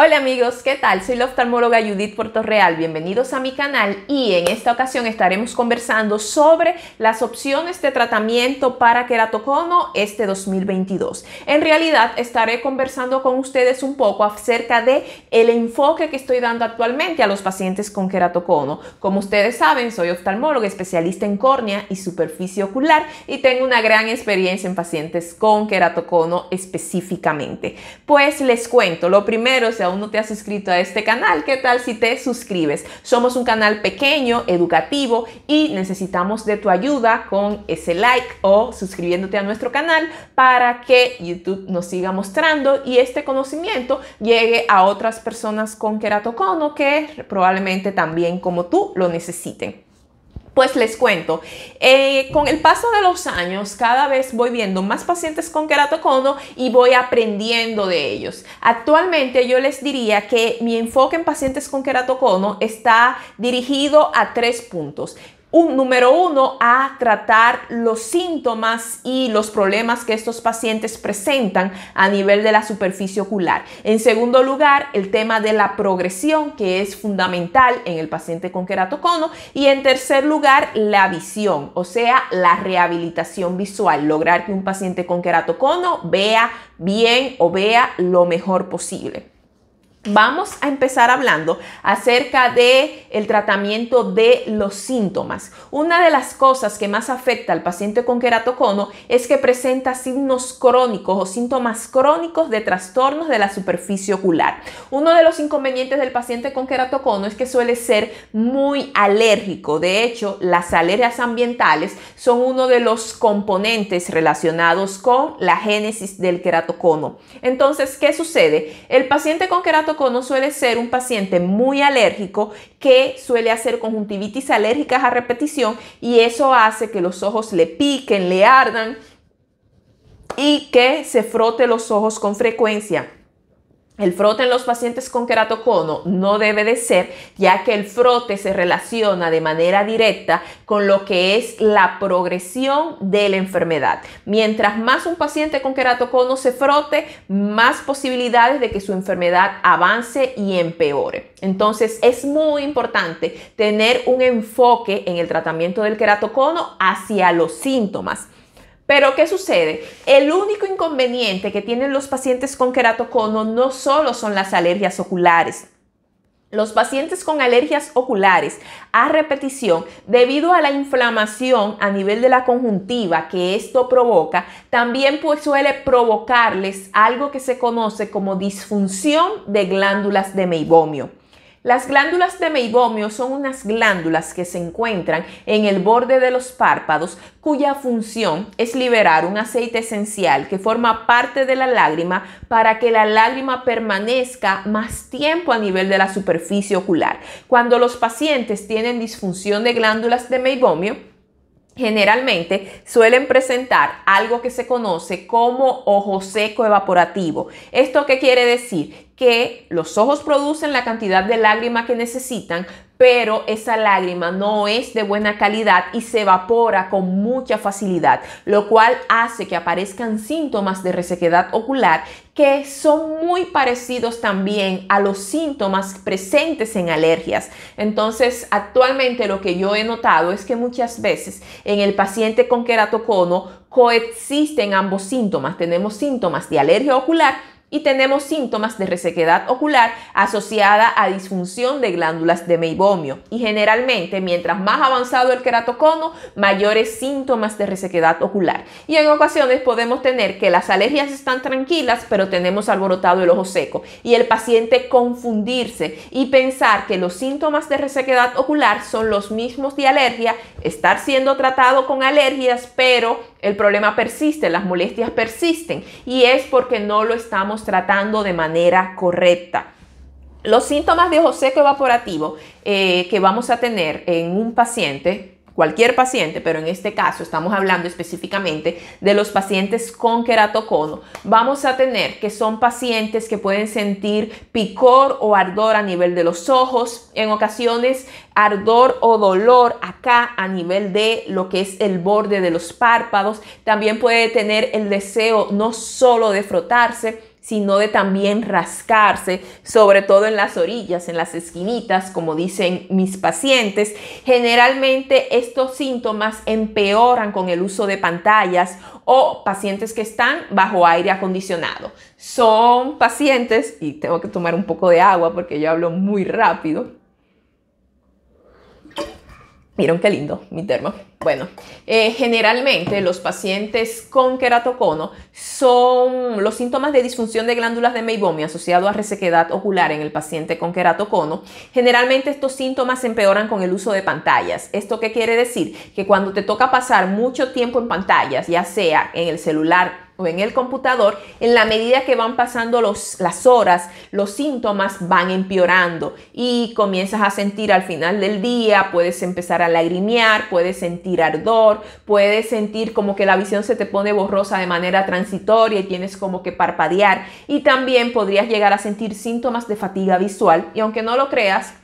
Hola amigos, ¿qué tal? Soy la oftalmóloga Judith Portorreal. Bienvenidos a mi canal y en esta ocasión estaremos conversando sobre las opciones de tratamiento para queratocono este 2022. En realidad estaré conversando con ustedes un poco acerca de el enfoque que estoy dando actualmente a los pacientes con queratocono. Como ustedes saben, soy oftalmóloga especialista en córnea y superficie ocular y tengo una gran experiencia en pacientes con queratocono específicamente. Pues les cuento, lo primero es aún no te has suscrito a este canal, ¿qué tal si te suscribes? Somos un canal pequeño, educativo y necesitamos de tu ayuda con ese like o suscribiéndote a nuestro canal para que YouTube nos siga mostrando y este conocimiento llegue a otras personas con queratocono que probablemente también como tú lo necesiten. Pues les cuento, eh, con el paso de los años cada vez voy viendo más pacientes con queratocono y voy aprendiendo de ellos. Actualmente yo les diría que mi enfoque en pacientes con queratocono está dirigido a tres puntos un, número uno, a tratar los síntomas y los problemas que estos pacientes presentan a nivel de la superficie ocular. En segundo lugar, el tema de la progresión, que es fundamental en el paciente con queratocono. Y en tercer lugar, la visión, o sea, la rehabilitación visual, lograr que un paciente con queratocono vea bien o vea lo mejor posible vamos a empezar hablando acerca de el tratamiento de los síntomas. Una de las cosas que más afecta al paciente con queratocono es que presenta signos crónicos o síntomas crónicos de trastornos de la superficie ocular. Uno de los inconvenientes del paciente con queratocono es que suele ser muy alérgico. De hecho, las alergias ambientales son uno de los componentes relacionados con la génesis del queratocono. Entonces, ¿qué sucede? El paciente con queratocono no suele ser un paciente muy alérgico que suele hacer conjuntivitis alérgicas a repetición y eso hace que los ojos le piquen, le ardan y que se frote los ojos con frecuencia. El frote en los pacientes con queratocono no debe de ser, ya que el frote se relaciona de manera directa con lo que es la progresión de la enfermedad. Mientras más un paciente con queratocono se frote, más posibilidades de que su enfermedad avance y empeore. Entonces es muy importante tener un enfoque en el tratamiento del queratocono hacia los síntomas. Pero ¿qué sucede? El único inconveniente que tienen los pacientes con queratocono no solo son las alergias oculares. Los pacientes con alergias oculares a repetición, debido a la inflamación a nivel de la conjuntiva que esto provoca, también pues, suele provocarles algo que se conoce como disfunción de glándulas de meibomio. Las glándulas de meibomio son unas glándulas que se encuentran en el borde de los párpados cuya función es liberar un aceite esencial que forma parte de la lágrima para que la lágrima permanezca más tiempo a nivel de la superficie ocular. Cuando los pacientes tienen disfunción de glándulas de meibomio, generalmente suelen presentar algo que se conoce como ojo seco evaporativo. ¿Esto qué quiere decir? que los ojos producen la cantidad de lágrima que necesitan, pero esa lágrima no es de buena calidad y se evapora con mucha facilidad, lo cual hace que aparezcan síntomas de resequedad ocular que son muy parecidos también a los síntomas presentes en alergias. Entonces, actualmente lo que yo he notado es que muchas veces en el paciente con queratocono coexisten ambos síntomas. Tenemos síntomas de alergia ocular y tenemos síntomas de resequedad ocular asociada a disfunción de glándulas de meibomio. Y generalmente, mientras más avanzado el queratocono, mayores síntomas de resequedad ocular. Y en ocasiones podemos tener que las alergias están tranquilas, pero tenemos alborotado el ojo seco y el paciente confundirse y pensar que los síntomas de resequedad ocular son los mismos de alergia, estar siendo tratado con alergias, pero el problema persiste, las molestias persisten y es porque no lo estamos tratando de manera correcta. Los síntomas de ojo seco evaporativo eh, que vamos a tener en un paciente cualquier paciente, pero en este caso estamos hablando específicamente de los pacientes con queratocono, vamos a tener que son pacientes que pueden sentir picor o ardor a nivel de los ojos, en ocasiones ardor o dolor acá a nivel de lo que es el borde de los párpados, también puede tener el deseo no solo de frotarse, sino de también rascarse, sobre todo en las orillas, en las esquinitas, como dicen mis pacientes. Generalmente estos síntomas empeoran con el uso de pantallas o pacientes que están bajo aire acondicionado. Son pacientes, y tengo que tomar un poco de agua porque yo hablo muy rápido, Miren qué lindo mi termo. Bueno, eh, generalmente los pacientes con queratocono son los síntomas de disfunción de glándulas de Meibomi asociado a resequedad ocular en el paciente con queratocono. Generalmente estos síntomas se empeoran con el uso de pantallas. ¿Esto qué quiere decir? Que cuando te toca pasar mucho tiempo en pantallas, ya sea en el celular, o en el computador, en la medida que van pasando las horas, los síntomas van empeorando y comienzas a sentir al final del día, puedes empezar a lagrimear, puedes sentir ardor, puedes sentir como que la visión se te pone borrosa de manera transitoria y tienes como que parpadear y también podrías llegar a sentir síntomas de fatiga visual y aunque no lo creas,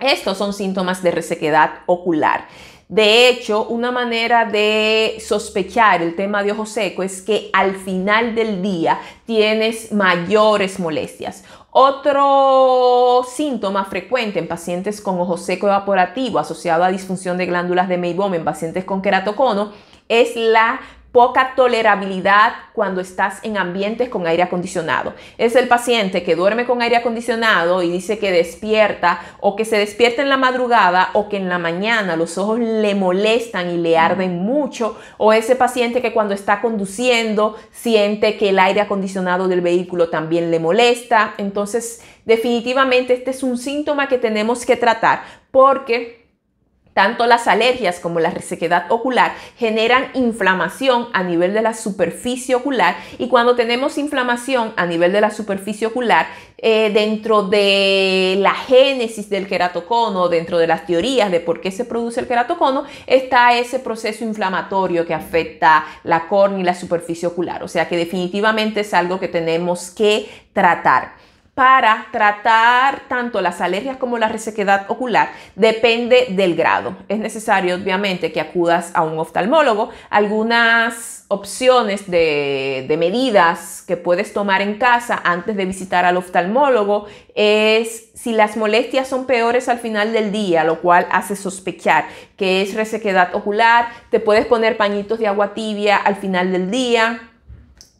estos son síntomas de resequedad ocular. De hecho, una manera de sospechar el tema de ojo seco es que al final del día tienes mayores molestias. Otro síntoma frecuente en pacientes con ojo seco evaporativo asociado a disfunción de glándulas de Meibom en pacientes con queratocono es la poca tolerabilidad cuando estás en ambientes con aire acondicionado. Es el paciente que duerme con aire acondicionado y dice que despierta o que se despierta en la madrugada o que en la mañana los ojos le molestan y le arden mucho o ese paciente que cuando está conduciendo siente que el aire acondicionado del vehículo también le molesta. Entonces, definitivamente este es un síntoma que tenemos que tratar porque tanto las alergias como la resequedad ocular generan inflamación a nivel de la superficie ocular y cuando tenemos inflamación a nivel de la superficie ocular, eh, dentro de la génesis del queratocono, dentro de las teorías de por qué se produce el queratocono, está ese proceso inflamatorio que afecta la córnea y la superficie ocular. O sea que definitivamente es algo que tenemos que tratar para tratar tanto las alergias como la resequedad ocular depende del grado. Es necesario, obviamente, que acudas a un oftalmólogo. Algunas opciones de, medidas que puedes tomar en casa antes de visitar al oftalmólogo es si las molestias son peores al final del día, lo cual hace sospechar que es resequedad ocular, te puedes poner pañitos de agua tibia al final del día.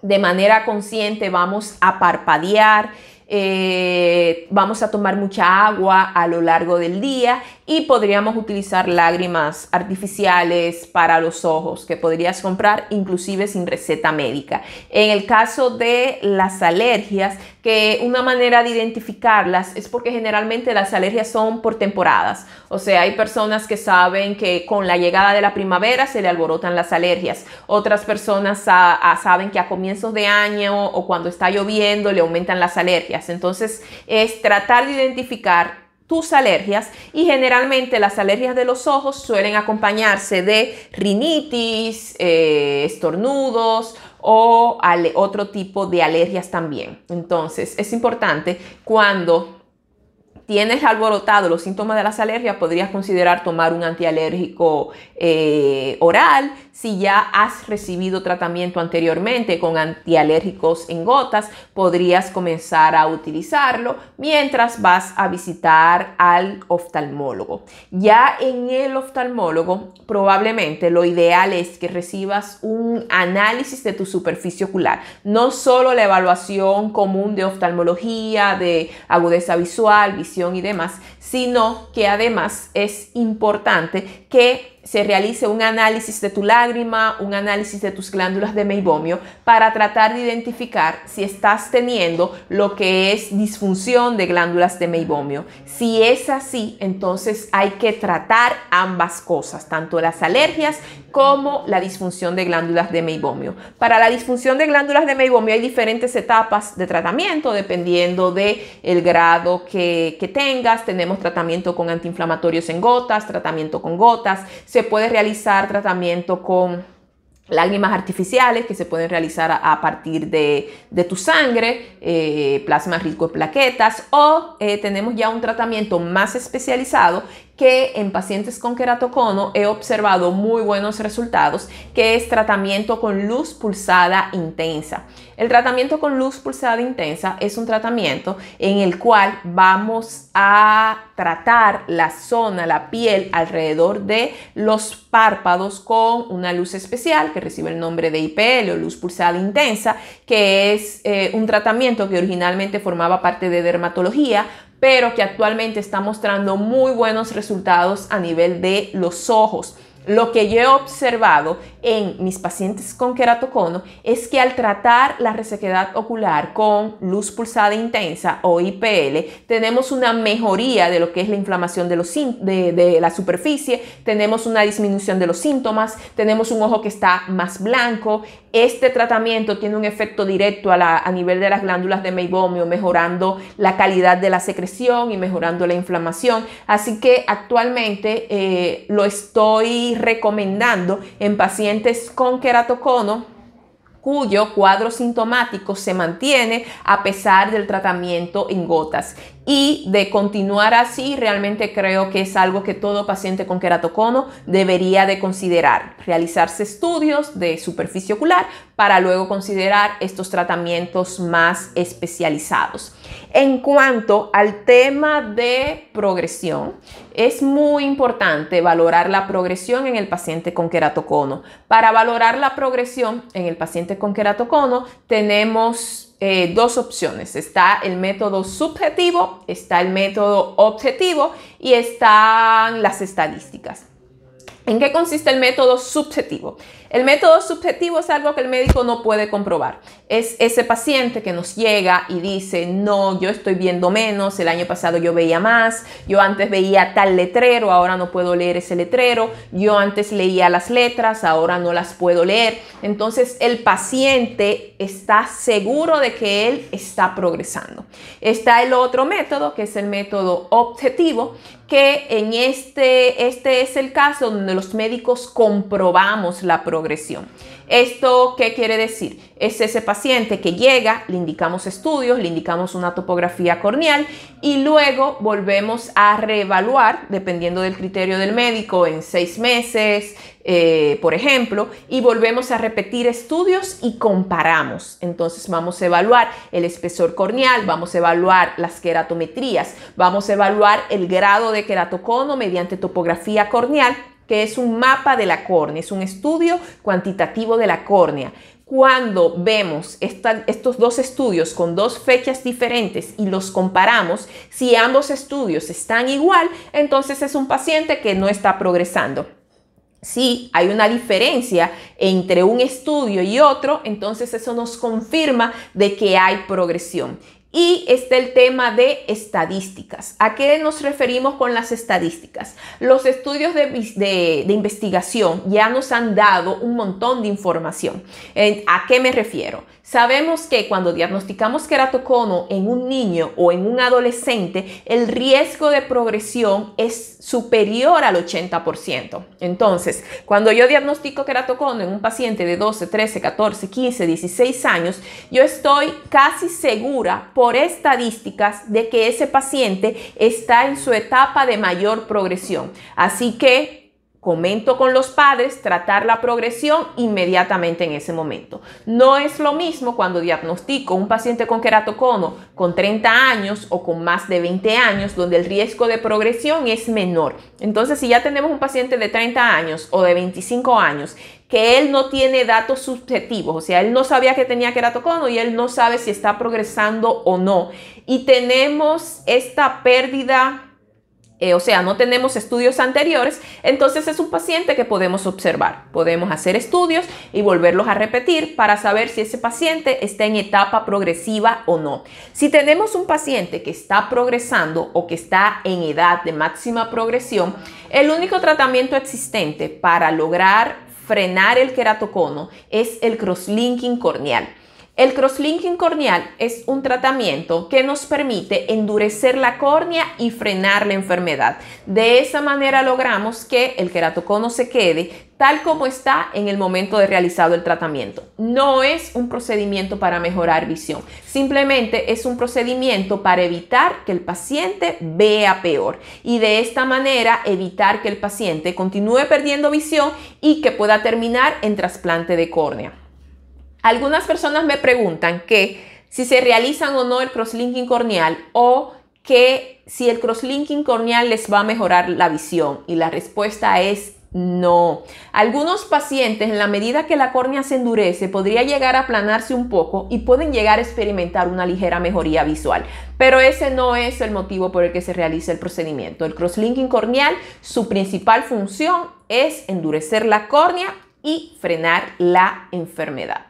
De manera consciente vamos a parpadear eh, vamos a tomar mucha agua a lo largo del día y podríamos utilizar lágrimas artificiales para los ojos que podrías comprar inclusive sin receta médica. En el caso de las alergias, que una manera de identificarlas es porque generalmente las alergias son por temporadas. O sea, hay personas que saben que con la llegada de la primavera se le alborotan las alergias. Otras personas ah, saben que a comienzos de año o cuando está lloviendo le aumentan las alergias. Entonces, es tratar de identificar tus alergias y generalmente las alergias de los ojos suelen acompañarse de rinitis, eh, estornudos o otro tipo de alergias también. Entonces es importante cuando tienes alborotado los síntomas de las alergias, podrías considerar tomar un antialérgico eh, oral. Si ya has recibido tratamiento anteriormente con antialérgicos en gotas, podrías comenzar a utilizarlo mientras vas a visitar al oftalmólogo. Ya en el oftalmólogo, probablemente lo ideal es que recibas un análisis de tu superficie ocular, no solo la evaluación común de oftalmología, de agudeza visual, visión y demás, sino que además es importante que se realice un análisis de tu lágrima, un análisis de tus glándulas de meibomio para tratar de identificar si estás teniendo lo que es disfunción de glándulas de meibomio. Si es así, entonces hay que tratar ambas cosas, tanto las alergias como la disfunción de glándulas de meibomio. Para la disfunción de glándulas de meibomio hay diferentes etapas de tratamiento dependiendo del el grado que, que tengas. Tenemos tratamiento con antiinflamatorios en gotas, tratamiento con gotas, se puede realizar tratamiento con lágrimas artificiales que se pueden realizar a, partir de, tu sangre, eh, plasma rico en plaquetas o eh, tenemos ya un tratamiento más especializado que en pacientes con queratocono he observado muy buenos resultados, que es tratamiento con luz pulsada intensa. El tratamiento con luz pulsada intensa es un tratamiento en el cual vamos a tratar la zona, la piel alrededor de los párpados con una luz especial que recibe el nombre de IPL o luz pulsada intensa, que es eh, un tratamiento que originalmente formaba parte de dermatología, pero que actualmente está mostrando muy buenos resultados a nivel de los ojos. Lo que yo he observado en mis pacientes con queratocono es que al tratar la resequedad ocular con luz pulsada intensa o IPL, tenemos una mejoría de lo que es la inflamación de, los, de, la superficie, tenemos una disminución de los síntomas, tenemos un ojo que está más blanco. Este tratamiento tiene un efecto directo a, nivel de las glándulas de meibomio, mejorando la calidad de la secreción y mejorando la inflamación. Así que actualmente eh, lo estoy recomendando en pacientes con queratocono cuyo cuadro sintomático se mantiene a pesar del tratamiento en gotas y de continuar así, realmente creo que es algo que todo paciente con queratocono debería de considerar, realizarse estudios de superficie ocular para luego considerar estos tratamientos más especializados. En cuanto al tema de progresión, es muy importante valorar la progresión en el paciente con queratocono. Para valorar la progresión en el paciente con queratocono tenemos eh, dos opciones. Está el método subjetivo, está el método objetivo y están las estadísticas. ¿En qué consiste el método subjetivo? El método subjetivo es algo que el médico no puede comprobar. Es ese paciente que nos llega y dice, no, yo estoy viendo menos, el año pasado yo veía más, yo antes veía tal letrero, ahora no puedo leer ese letrero, yo antes leía las letras, ahora no las puedo leer. Entonces el paciente está seguro de que él está progresando. Está el otro método, que es el método objetivo, que en este, este es el caso donde los médicos comprobamos la progresión ¿Esto qué quiere decir? Es ese paciente que llega, le indicamos estudios, le indicamos una topografía corneal y luego volvemos a reevaluar, dependiendo del criterio del médico, en seis meses, eh, por ejemplo, y volvemos a repetir estudios y comparamos. Entonces vamos a evaluar el espesor corneal, vamos a evaluar las queratometrías, vamos a evaluar el grado de queratocono mediante topografía corneal que es un mapa de la córnea, es un estudio cuantitativo de la córnea. Cuando vemos estos dos estudios con dos fechas diferentes y los comparamos, si ambos estudios están igual, entonces es un paciente que no está progresando. Si hay una diferencia entre un estudio y otro, entonces eso nos confirma de que hay progresión. Y está el tema de estadísticas. ¿A qué nos referimos con las estadísticas? Los estudios de, investigación ya nos han dado un montón de información. ¿A qué me refiero? Sabemos que cuando diagnosticamos queratocono en un niño o en un adolescente, el riesgo de progresión es superior al 80%. Entonces, cuando yo diagnostico queratocono en un paciente de 12, 13, 14, 15, 16 años, yo estoy casi segura por estadísticas de que ese paciente está en su etapa de mayor progresión. Así que comento con los padres, tratar la progresión inmediatamente en ese momento. No es lo mismo cuando diagnostico un paciente con queratocono con 30 años o con más de 20 años, donde el riesgo de progresión es menor. Entonces, si ya tenemos un paciente de 30 años o de 25 años, que él no tiene datos subjetivos, o sea, él no sabía que tenía queratocono y él no sabe si está progresando o no. Y tenemos esta pérdida eh, o sea, no tenemos estudios anteriores, entonces es un paciente que podemos observar. Podemos hacer estudios y volverlos a repetir para saber si ese paciente está en etapa progresiva o no. Si tenemos un paciente que está progresando o que está en edad de máxima progresión, el único tratamiento existente para lograr frenar el queratocono es el crosslinking corneal. El crosslinking corneal es un tratamiento que nos permite endurecer la córnea y frenar la enfermedad. De esa manera logramos que el queratocono se quede tal como está en el momento de realizado el tratamiento. No es un procedimiento para mejorar visión, simplemente es un procedimiento para evitar que el paciente vea peor y de esta manera evitar que el paciente continúe perdiendo visión y que pueda terminar en trasplante de córnea. Algunas personas me preguntan que si se realizan o no el crosslinking corneal o que si el crosslinking corneal les va a mejorar la visión y la respuesta es no. Algunos pacientes en la medida que la córnea se endurece podría llegar a aplanarse un poco y pueden llegar a experimentar una ligera mejoría visual, pero ese no es el motivo por el que se realiza el procedimiento. El crosslinking corneal, su principal función es endurecer la córnea y frenar la enfermedad.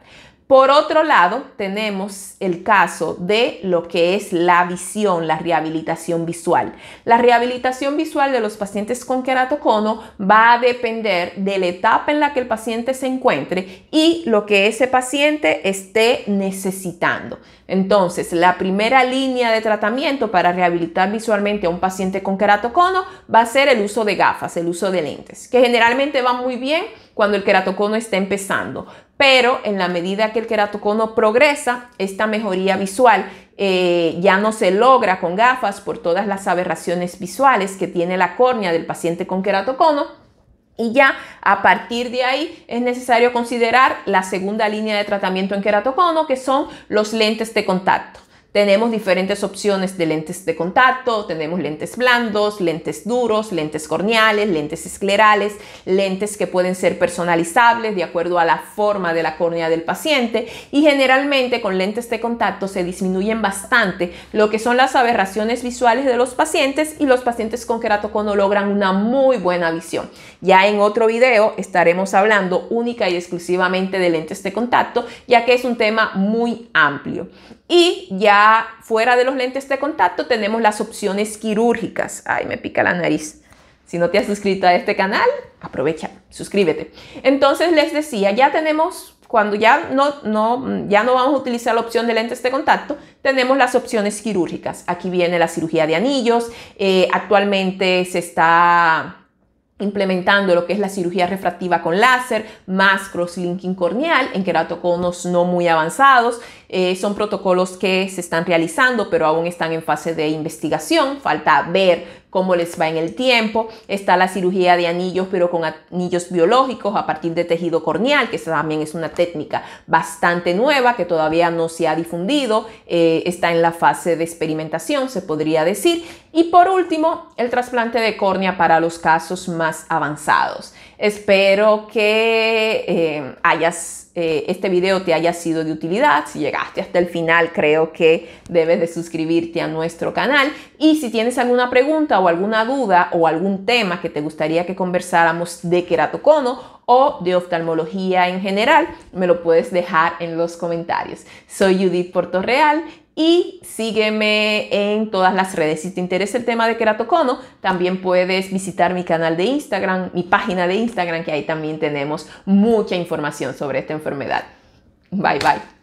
Por otro lado, tenemos el caso de lo que es la visión, la rehabilitación visual. La rehabilitación visual de los pacientes con queratocono va a depender de la etapa en la que el paciente se encuentre y lo que ese paciente esté necesitando. Entonces, la primera línea de tratamiento para rehabilitar visualmente a un paciente con queratocono va a ser el uso de gafas, el uso de lentes, que generalmente va muy bien cuando el queratocono está empezando, pero en la medida que el queratocono progresa, esta mejoría visual eh, ya no se logra con gafas por todas las aberraciones visuales que tiene la córnea del paciente con queratocono. Y ya a partir de ahí es necesario considerar la segunda línea de tratamiento en queratocono, que son los lentes de contacto. Tenemos diferentes opciones de lentes de contacto, tenemos lentes blandos, lentes duros, lentes corneales, lentes esclerales, lentes que pueden ser personalizables de acuerdo a la forma de la córnea del paciente y generalmente con lentes de contacto se disminuyen bastante lo que son las aberraciones visuales de los pacientes y los pacientes con queratocono logran una muy buena visión. Ya en otro video estaremos hablando única y exclusivamente de lentes de contacto, ya que es un tema muy amplio. Y ya fuera de los lentes de contacto tenemos las opciones quirúrgicas. Ay, me pica la nariz. Si no te has suscrito a este canal, aprovecha, suscríbete. Entonces les decía, ya tenemos, cuando ya no, no, ya no vamos a utilizar la opción de lentes de contacto, tenemos las opciones quirúrgicas. Aquí viene la cirugía de anillos. Eh, actualmente se está implementando lo que es la cirugía refractiva con láser, más crosslinking corneal en queratoconos no muy avanzados. Eh, son protocolos que se están realizando, pero aún están en fase de investigación. Falta ver cómo les va en el tiempo. Está la cirugía de anillos, pero con anillos biológicos a partir de tejido corneal, que también es una técnica bastante nueva que todavía no se ha difundido. Eh, está en la fase de experimentación, se podría decir. Y por último, el trasplante de córnea para los casos más avanzados. Espero que eh, hayas, eh, este video te haya sido de utilidad. Si llegaste hasta el final, creo que debes de suscribirte a nuestro canal. Y si tienes alguna pregunta o alguna duda o algún tema que te gustaría que conversáramos de queratocono o de oftalmología en general, me lo puedes dejar en los comentarios. Soy Judith Portorreal y sígueme en todas las redes. Si te interesa el tema de queratocono, también puedes visitar mi canal de Instagram, mi página de Instagram, que ahí también tenemos mucha información sobre esta enfermedad. Bye bye.